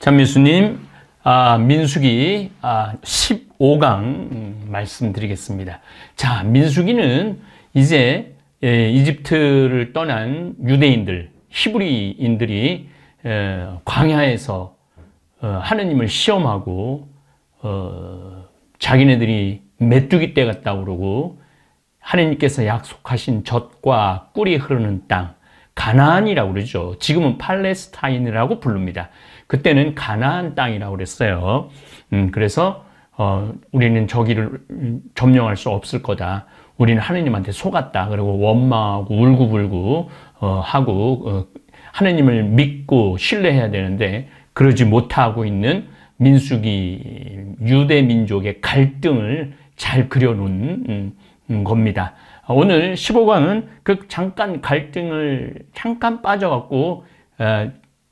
전민수님, 아, 민수기 아, 15강 음, 말씀드리겠습니다. 자, 민수기는 이제 예, 이집트를 떠난 유대인들, 히브리인들이 예, 광야에서 어, 하느님을 시험하고 어, 자기네들이 메뚜기 떼 같다고 그러고 하느님께서 약속하신 젖과 꿀이 흐르는 땅 가나안이라고 그러죠. 지금은 팔레스타인이라고 부릅니다. 그때는 가나안 땅이라고 그랬어요. 음, 그래서 어, 우리는 저기를 점령할 수 없을 거다. 우리는 하느님한테 속았다. 그리고 원망하고 울고불고 어, 하고 어, 하느님을 믿고 신뢰해야 되는데 그러지 못하고 있는 민숙이 유대 민족의 갈등을 잘 그려놓은 음, 겁니다. 어, 오늘 1 5관은그 잠깐 갈등을 잠깐 빠져갖고 어,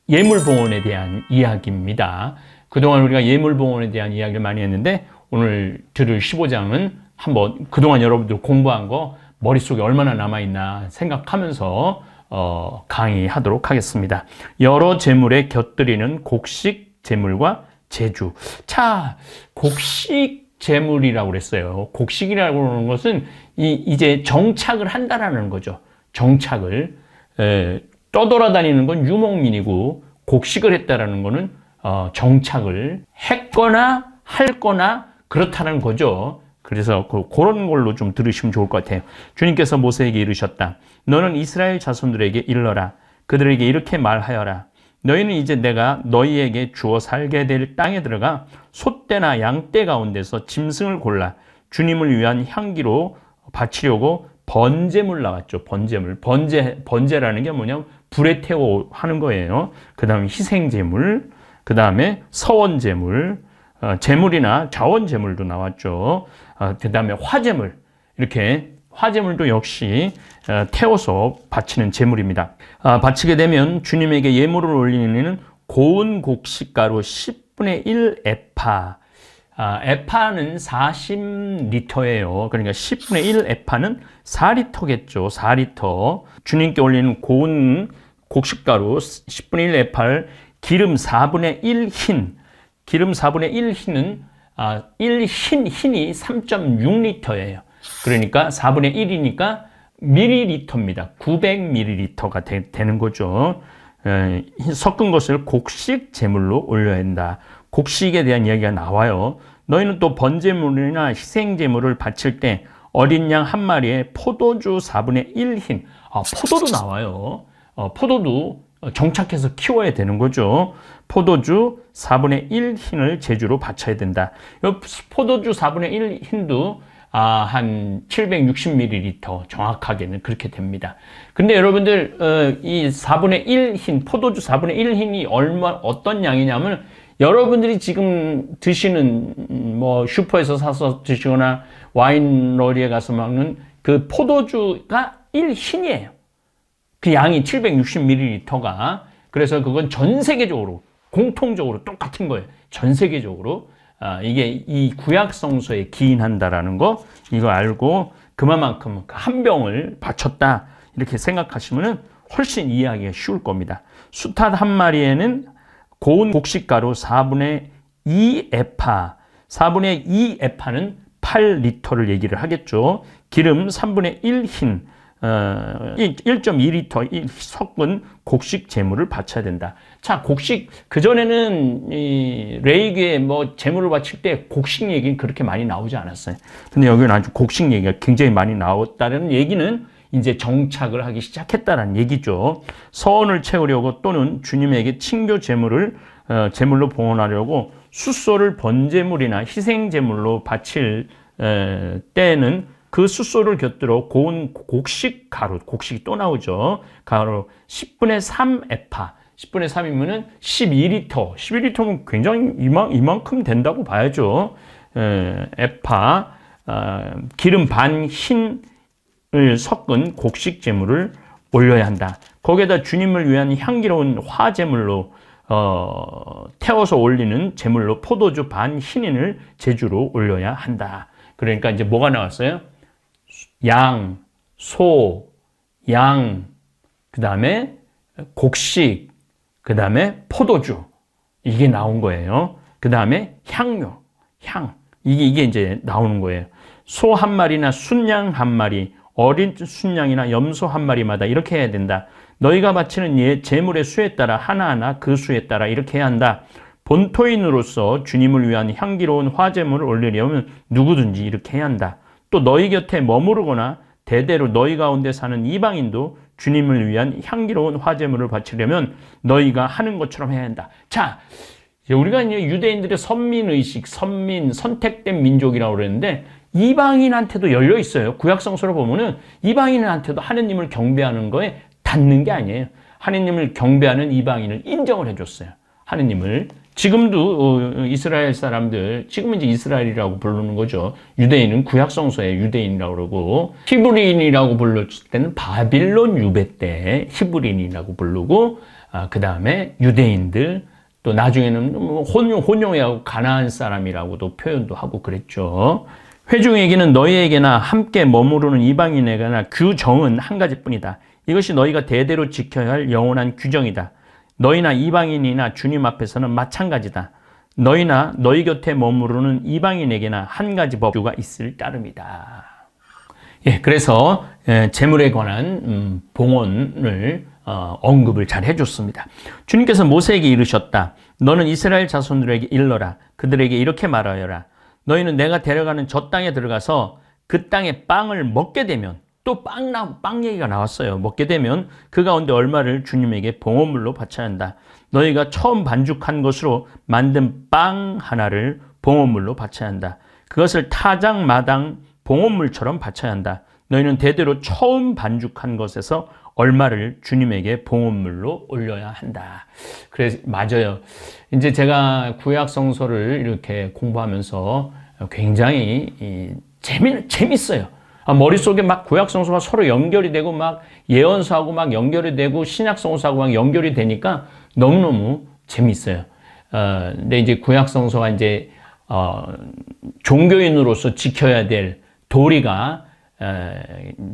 예물봉헌에 대한 이야기입니다. 그동안 우리가 예물봉헌에 대한 이야기를 많이 했는데 오늘 들을 15장은 한번 그동안 여러분들 공부한 거 머릿속에 얼마나 남아있나 생각하면서 어, 강의하도록 하겠습니다. 여러 재물에 곁들이는 곡식 재물과 제주. 자, 곡식 재물이라고 그랬어요. 곡식이라고 하는 것은 이, 제 정착을 한다라는 거죠. 정착을 에, 떠돌아다니는 건 유목민이고 곡식을 했다라는 거는 어, 정착을 했거나 할 거나 그렇다는 거죠. 그래서 그, 그런 걸로 좀 들으시면 좋을 것 같아요. 주님께서 모세에게 이르셨다. 너는 이스라엘 자손들에게 일러라. 그들에게 이렇게 말하여라. 너희는 이제 내가 너희에게 주어 살게 될 땅에 들어가 소떼나 양떼 가운데서 짐승을 골라 주님을 위한 향기로 바치려고 번제물 나왔죠. 번제물. 번제 번제라는 게 뭐냐면 불에 태워 하는 거예요. 그다음에 희생 제물, 그다음에 서원 제물, 어, 재물이나 자원 제물도 나왔죠. 어, 그다음에 화제물 이렇게 화재물도 역시 어, 태워서 바치는 재물입니다 아, 바치게 되면 주님에게 예물을 올리는 고운 곡식가루 10분의 1 에파 아, 에파는 40리터예요. 그러니까 10분의 1 에파는 4리터겠죠. 4리터. 주님께 올리는 고운 곡식가루 10분의 1 에팔, 기름 4분의 1 흰, 기름 4분의 1 흰은 1 아, 흰, 흰이 3.6리터예요. 그러니까 4분의 1이니까 밀리리터입니다. 900ml가 되, 는 거죠. 섞은 것을 곡식 제물로 올려야 한다. 곡식에 대한 이야기가 나와요. 너희는 또 번제물이나 희생제물을 바칠 때 어린 양 한 마리에 포도주 4분의 1흰 아, 포도도 나와요. 어, 포도도 정착해서 키워야 되는 거죠. 포도주 4분의 1 흰을 제주로 바쳐야 된다. 포도주 4분의 1 흰도 아, 한 760ml 정확하게는 그렇게 됩니다. 근데 여러분들 어, 이 4분의 1 흰, 포도주 4분의 1 흰이 얼마 어떤 양이냐면 여러분들이 지금 드시는 음, 뭐 슈퍼에서 사서 드시거나 와인러리에 가서 먹는 그 포도주가 1흰이에요. 그 양이 760ml가 그래서 그건 전 세계적으로 공통적으로 똑같은 거예요. 전 세계적으로. 아, 이게 이 구약 성서에 기인한다라는 거 이거 알고 그만큼 한 병을 바쳤다 이렇게 생각하시면은 훨씬 이해하기가 쉬울 겁니다. 수탉 한 마리에는 고운 곡식가루 4분의 2 에파 4분의 2 에파는 8리터를 얘기를 하겠죠. 기름 3분의 1흰 어, 1.2리터 섞은 곡식 재물을 바쳐야 된다. 자, 곡식 그전에는 레이기에 뭐 재물을 바칠 때 곡식 얘기는 그렇게 많이 나오지 않았어요. 근데 여기는 아주 곡식 얘기가 굉장히 많이 나왔다는 얘기는 이제 정착을 하기 시작했다는 얘기죠. 서원을 채우려고 또는 주님에게 친교 재물을 어, 재물로 봉헌하려고 숫소를 번제물이나 희생제물로 바칠 에, 때는 그 숫소를 곁들어 고운 곡식 가루, 곡식이 또 나오죠. 가루 10분의 3 에파, 10분의 3이면은 12리터, 12리터면 굉장히 이만, 이만큼 된다고 봐야죠. 에파, 어, 기름 반 흰을 섞은 곡식 재물을 올려야 한다. 거기에다 주님을 위한 향기로운 화재물로 어, 태워서 올리는 재물로 포도주 반 흰인을 제주로 올려야 한다. 그러니까 이제 뭐가 나왔어요? 양, 소, 양, 그 다음에 곡식, 그 다음에 포도주 이게 나온 거예요. 그 다음에 향료, 향 이게 이게 이제 나오는 거예요. 소 한 마리나 순양 한 마리, 어린 순양이나 염소 한 마리마다 이렇게 해야 된다. 너희가 바치는 예, 재물의 수에 따라 하나하나 그 수에 따라 이렇게 해야 한다. 본토인으로서 주님을 위한 향기로운 화제물을 올리려면 누구든지 이렇게 해야 한다. 또 너희 곁에 머무르거나 대대로 너희 가운데 사는 이방인도 주님을 위한 향기로운 화제물을 바치려면 너희가 하는 것처럼 해야 한다. 자, 우리가 이제 유대인들의 선민의식, 선민, 선택된 민족이라고 그랬는데 이방인한테도 열려 있어요. 구약성서를 보면은 이방인한테도 하느님을 경배하는 거에 닿는 게 아니에요. 하느님을 경배하는 이방인을 인정을 해줬어요. 하느님을 지금도 어, 이스라엘 사람들, 지금 이제 이스라엘이라고 부르는 거죠. 유대인은 구약성서에 유대인이라고 그러고 히브리인이라고 불렀을 때는 바빌론 유배 때 히브리인이라고 부르고 아, 그 다음에 유대인들 또 나중에는 뭐 혼용, 혼용이하고 가나안 사람이라고도 표현도 하고 그랬죠. 회중에게는 너희에게나 함께 머무르는 이방인에게나 규정은 한 가지뿐이다. 이것이 너희가 대대로 지켜야 할 영원한 규정이다. 너희나 이방인이나 주님 앞에서는 마찬가지다. 너희나 너희 곁에 머무르는 이방인에게나 한 가지 법규가 있을 따름이다. 예, 그래서 예, 재물에 관한 음, 봉헌을 어, 언급을 잘 해줬습니다. 주님께서 모세에게 이르셨다. 너는 이스라엘 자손들에게 일러라. 그들에게 이렇게 말하여라. 너희는 내가 데려가는 저 땅에 들어가서 그 땅의 빵을 먹게 되면 또 빵, 빵 얘기가 나왔어요. 먹게 되면 그 가운데 얼마를 주님에게 봉헌물로 바쳐야 한다. 너희가 처음 반죽한 것으로 만든 빵 하나를 봉헌물로 바쳐야 한다. 그것을 타장 마당 봉헌물처럼 바쳐야 한다. 너희는 대대로 처음 반죽한 것에서 얼마를 주님에게 봉헌물로 올려야 한다. 그래서 맞아요. 이제 제가 구약 성서를 이렇게 공부하면서 굉장히 재미 재밌어요. 아, 머릿속에 막구약성서가 서로 연결이 되고 막 예언서하고 막 연결이 되고 신약성서하고 막 연결이 되니까 너무너무 재밌어요. 어, 근데 이제 구약성서가 이제 어, 종교인으로서 지켜야 될 도리가 어,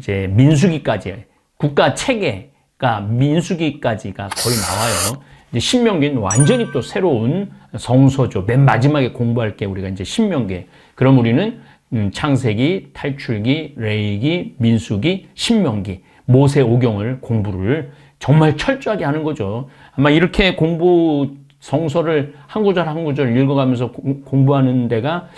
이제 민수기까지 국가 체계가 민수기까지가 거의 나와요. 이제 신명기는 완전히 또 새로운 성서죠. 맨 마지막에 공부할 게 우리가 이제 신명기. 그럼 우리는 음, 창세기, 탈출기, 레이기, 민수기, 신명기, 모세 오경을 공부를 정말 철저하게 하는 거죠. 아마 이렇게 공부 성서를 한 구절 한 구절 읽어가면서 공부하는 데가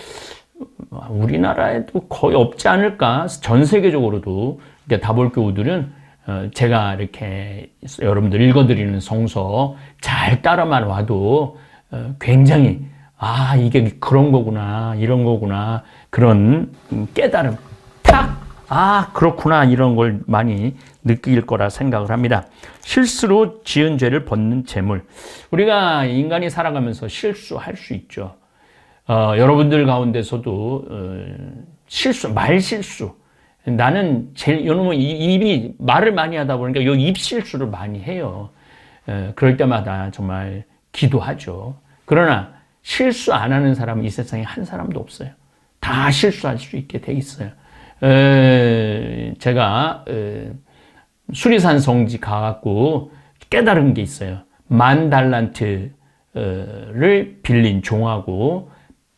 우리나라에도 거의 없지 않을까 전 세계적으로도 다볼교우들은 어, 제가 이렇게 여러분들 읽어드리는 성서 잘 따라만 와도 어, 굉장히 아, 이게 그런 거구나, 이런 거구나, 그런 깨달음, 탁! 아, 그렇구나, 이런 걸 많이 느낄 거라 생각을 합니다. 실수로 지은 죄를 벗는 재물. 우리가 인간이 살아가면서 실수할 수 있죠. 어, 여러분들 가운데서도 어, 실수, 말실수. 나는 제일, 요놈은 입이, 말을 많이 하다 보니까 요 입실수를 많이 해요. 에, 그럴 때마다 정말 기도하죠. 그러나 실수 안 하는 사람은 이 세상에 한 사람도 없어요. 다 실수할 수 있게 돼 있어요. 에, 제가 에, 수리산 성지 가갖고 깨달은 게 있어요. 만 달란트를 빌린 종하고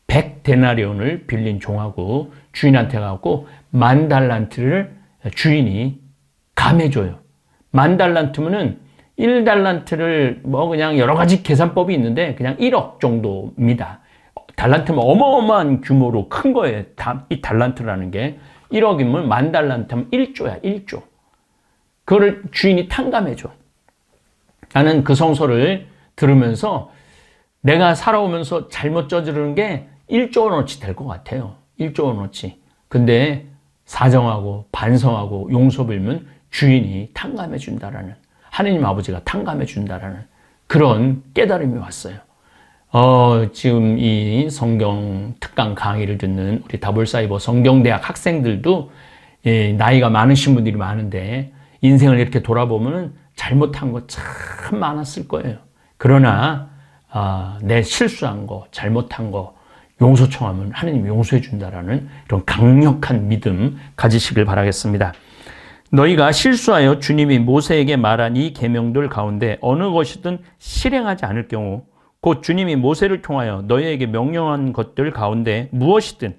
백 데나리온을 빌린 종하고 주인한테 가고 만 달란트를 주인이 감해줘요. 만 달란트면은 1달란트를 뭐 그냥 여러 가지 계산법이 있는데 그냥 1억 정도입니다. 달란트면 뭐 어마어마한 규모로 큰 거예요. 이 달란트라는 게 1억이면 만 달란트면 1조야 1조. 그거 주인이 탕감해줘. 나는 그 성서를 들으면서 내가 살아오면서 잘못 저지르는 게 1조 원어치 될 것 같아요. 1조 원어치. 근데 사정하고 반성하고 용서 빌면 주인이 탕감해 준다라는 하느님 아버지가 탕감해 준다라는 그런 깨달음이 왔어요. 어, 지금 이 성경 특강 강의를 듣는 우리 다볼사이버 성경대학 학생들도 예, 나이가 많으신 분들이 많은데 인생을 이렇게 돌아보면 잘못한 거 참 많았을 거예요. 그러나 아, 내 실수한 거, 잘못한 거 용서 청하면 하느님 용서해 준다라는 이런 강력한 믿음 가지시길 바라겠습니다. 너희가 실수하여 주님이 모세에게 말한 이 계명들 가운데 어느 것이든 실행하지 않을 경우 곧 주님이 모세를 통하여 너희에게 명령한 것들 가운데 무엇이든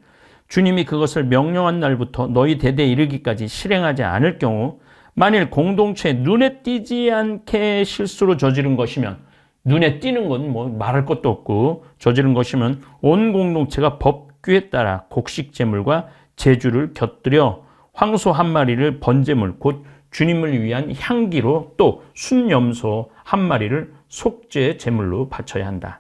주님이 그것을 명령한 날부터 너희 대대 이르기까지 실행하지 않을 경우 만일 공동체 눈에 띄지 않게 실수로 저지른 것이면 눈에 띄는 건 뭐 말할 것도 없고 저지른 것이면 온 공동체가 법규에 따라 곡식 제물과 제주를 곁들여 황소 한 마리를 번제물 곧 주님을 위한 향기로 또 순염소 한 마리를 속죄 제물로 바쳐야 한다.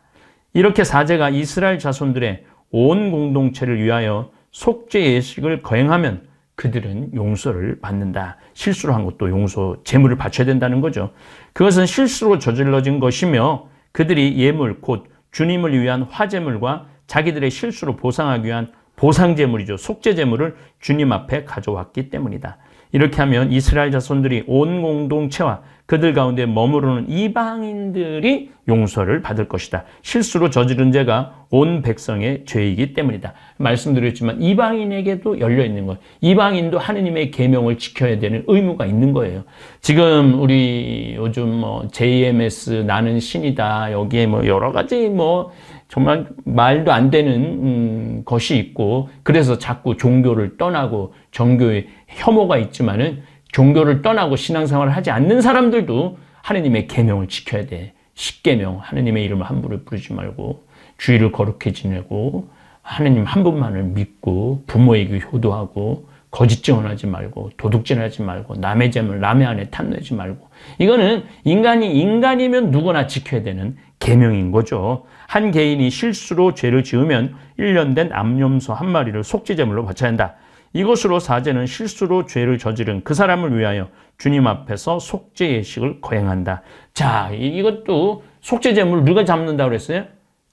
이렇게 사제가 이스라엘 자손들의 온 공동체를 위하여 속죄 예식을 거행하면 그들은 용서를 받는다. 실수로 한 것도 용서 제물을 바쳐야 된다는 거죠. 그것은 실수로 저질러진 것이며 그들이 예물 곧 주님을 위한 화제물과 자기들의 실수로 보상하기 위한 보상 제물이죠. 속죄 제물을 주님 앞에 가져왔기 때문이다. 이렇게 하면 이스라엘 자손들이 온 공동체와 그들 가운데 머무르는 이방인들이 용서를 받을 것이다. 실수로 저지른 죄가 온 백성의 죄이기 때문이다. 말씀드렸지만 이방인에게도 열려 있는 것. 이방인도 하느님의 계명을 지켜야 되는 의무가 있는 거예요. 지금 우리 요즘 뭐 JMS 나는 신이다. 여기에 뭐 여러 가지 뭐 정말 말도 안 되는 음, 것이 있고 그래서 자꾸 종교를 떠나고 종교의 혐오가 있지만은 종교를 떠나고 신앙생활을 하지 않는 사람들도 하느님의 계명을 지켜야 돼. 십계명 하느님의 이름을 함부로 부르지 말고 주의를 거룩해 지내고 하느님 한 분만을 믿고 부모에게 그 효도하고 거짓 증언하지 말고 도둑질하지 말고 남의 재물 남의 안에 탐내지 말고 이거는 인간이 인간이면 누구나 지켜야 되는 계명인 거죠. 한 개인이 실수로 죄를 지으면 1년 된 암염소 한 마리를 속죄제물로 바쳐야 한다. 이것으로 사제는 실수로 죄를 저지른 그 사람을 위하여 주님 앞에서 속죄 예식을 거행한다. 자, 이것도 속죄 제물 누가 잡는다 그랬어요?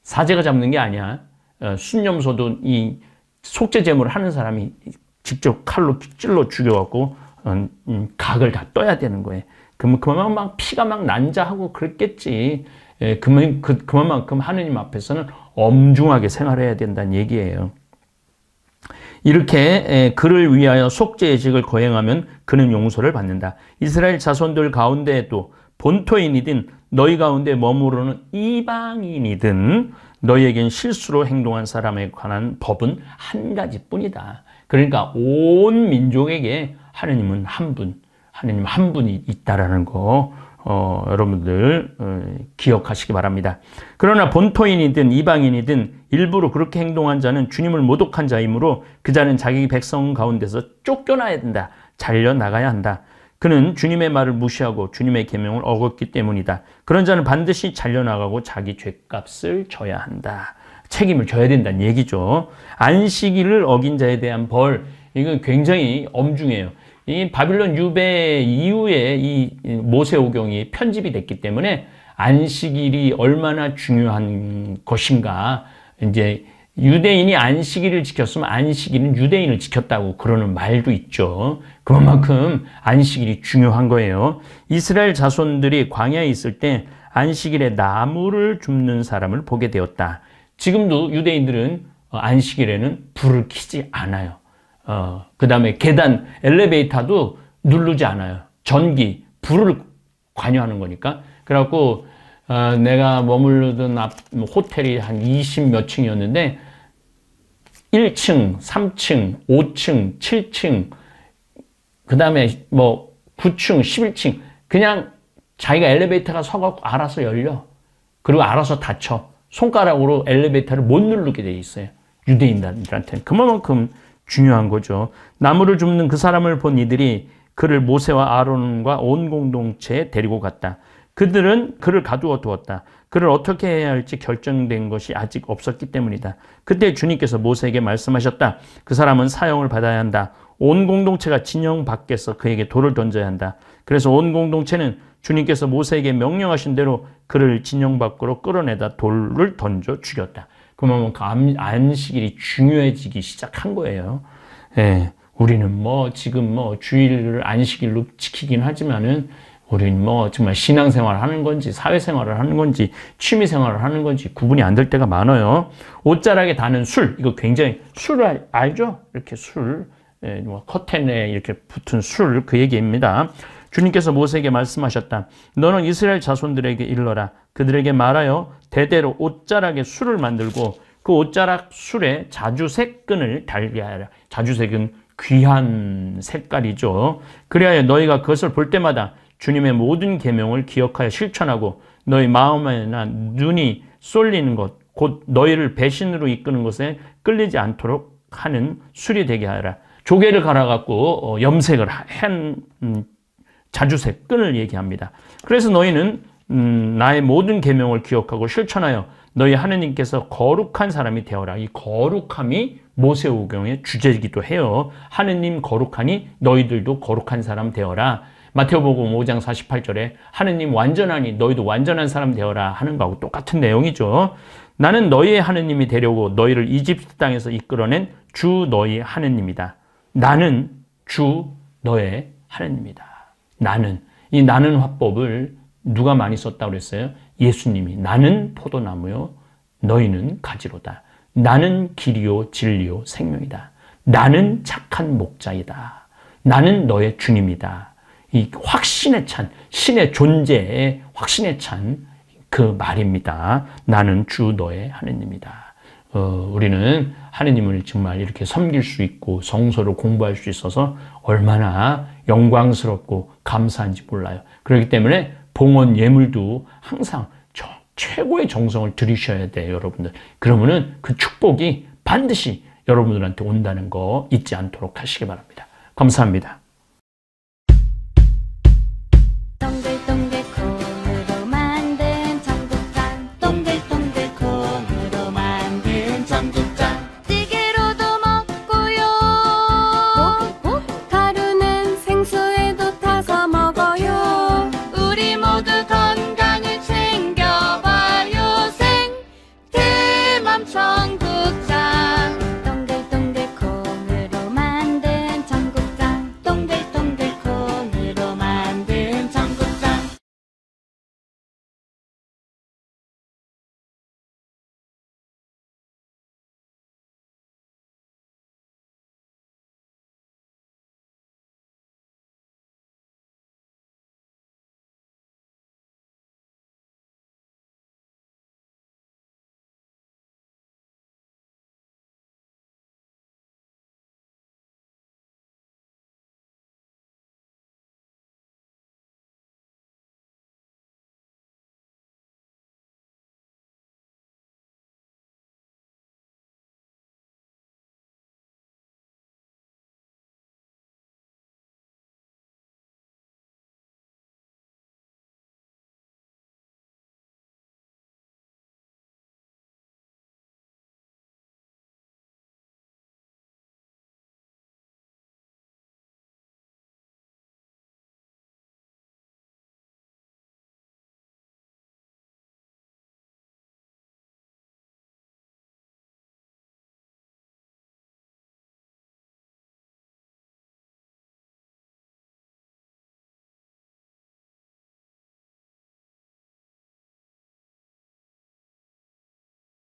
사제가 잡는 게 아니야. 어, 순념소도 이 속죄 제물을 하는 사람이 직접 칼로 찔러 죽여갖고 어, 음, 각을 다 떠야 되는 거예요. 그만, 그만 막 피가 막 난자하고 그랬겠지. 예, 그만, 그, 그만큼 하느님 앞에서는 엄중하게 생활해야 된다는 얘기예요. 이렇게 예, 그를 위하여 속죄의식을 거행하면 그는 용서를 받는다. 이스라엘 자손들 가운데에도 본토인이든 너희 가운데 머무르는 이방인이든 너희에겐 실수로 행동한 사람에 관한 법은 한 가지뿐이다. 그러니까 온 민족에게 하느님은 한 분, 하느님한 분이 있다라는 거 어, 여러분들 어, 기억하시기 바랍니다. 그러나 본토인이든 이방인이든 일부러 그렇게 행동한 자는 주님을 모독한 자이므로 그 자는 자기 백성 가운데서 쫓겨나야 된다. 잘려나가야 한다. 그는 주님의 말을 무시하고 주님의 계명을 어겼기 때문이다. 그런 자는 반드시 잘려나가고 자기 죄값을 져야 한다. 책임을 져야 된다는 얘기죠. 안식일을 어긴 자에 대한 벌, 이건 굉장히 엄중해요. 이 바빌론 유배 이후에 이 모세오경이 편집이 됐기 때문에 안식일이 얼마나 중요한 것인가 이제 유대인이 안식일을 지켰으면 안식일은 유대인을 지켰다고 그러는 말도 있죠. 그만큼 안식일이 중요한 거예요. 이스라엘 자손들이 광야에 있을 때 안식일에 나무를 줍는 사람을 보게 되었다. 지금도 유대인들은 안식일에는 불을 켜지 않아요. 어, 그 다음에 계단, 엘리베이터도 누르지 않아요. 전기, 불을 관여하는 거니까. 그래갖고 어, 내가 머물르던 앞, 호텔이 한20몇 층이었는데 1층, 3층, 5층, 7층, 그 다음에 뭐 9층, 11층 그냥 자기가 엘리베이터가 서갖고 알아서 열려. 그리고 알아서 닫혀. 손가락으로 엘리베이터를 못 누르게 돼 있어요. 유대인들한테는. 그만큼 중요한 거죠. 나무를 줍는 그 사람을 본 이들이 그를 모세와 아론과 온 공동체에 데리고 갔다. 그들은 그를 가두어 두었다. 그를 어떻게 해야 할지 결정된 것이 아직 없었기 때문이다. 그때 주님께서 모세에게 말씀하셨다. 그 사람은 사형을 받아야 한다. 온 공동체가 진영 밖에서 그에게 돌을 던져야 한다. 그래서 온 공동체는 주님께서 모세에게 명령하신 대로 그를 진영 밖으로 끌어내다 돌을 던져 죽였다. 그러면 그 안식일이 중요해지기 시작한 거예요. 예, 우리는 뭐 지금 뭐 주일을 안식일로 지키긴 하지만은 우린 뭐 정말 신앙생활을 하는 건지 사회생활을 하는 건지 취미생활을 하는 건지 구분이 안 될 때가 많아요. 옷자락에 다는 술 이거 굉장히 술을 알죠? 이렇게 술 예, 뭐 커튼에 이렇게 붙은 술 그 얘기입니다. 주님께서 모세에게 말씀하셨다. 너는 이스라엘 자손들에게 일러라. 그들에게 말하여 대대로 옷자락에 술을 만들고 그 옷자락 술에 자주색 끈을 달게 하라. 자주색은 귀한 색깔이죠. 그래야 너희가 그것을 볼 때마다 주님의 모든 계명을 기억하여 실천하고 너희 마음에나 눈이 쏠리는 것, 곧 너희를 배신으로 이끄는 것에 끌리지 않도록 하는 술이 되게 하라. 조개를 갈아갖고 어, 염색을 한 음, 자주색 끈을 얘기합니다. 그래서 너희는 음, 나의 모든 계명을 기억하고 실천하여 너희 하느님께서 거룩한 사람이 되어라. 이 거룩함이 모세오경의 주제이기도 해요. 하느님 거룩하니 너희들도 거룩한 사람 되어라. 마태오복음 5장 48절에 하느님 완전하니 너희도 완전한 사람 되어라 하는 거하고 똑같은 내용이죠. 나는 너희의 하느님이 되려고 너희를 이집트 땅에서 이끌어낸 주 너희 하느님이다. 나는 주 너의 하느님이다. 나는 이 나는 화법을 누가 많이 썼다고 그랬어요? 예수님이 나는 포도나무요 너희는 가지로다. 나는 길이요 진리요 생명이다. 나는 착한 목자이다. 나는 너의 주님이다. 이 확신에 찬 신의 존재에 확신에 찬 그 말입니다. 나는 주 너의 하느님이다. 어, 우리는 하느님을 정말 이렇게 섬길 수 있고 성서로 공부할 수 있어서 얼마나 영광스럽고 감사한지 몰라요. 그렇기 때문에 봉헌 예물도 항상 저, 최고의 정성을 들이셔야 돼요, 여러분들. 그러면은 그 축복이 반드시 여러분들한테 온다는 거 잊지 않도록 하시기 바랍니다. 감사합니다.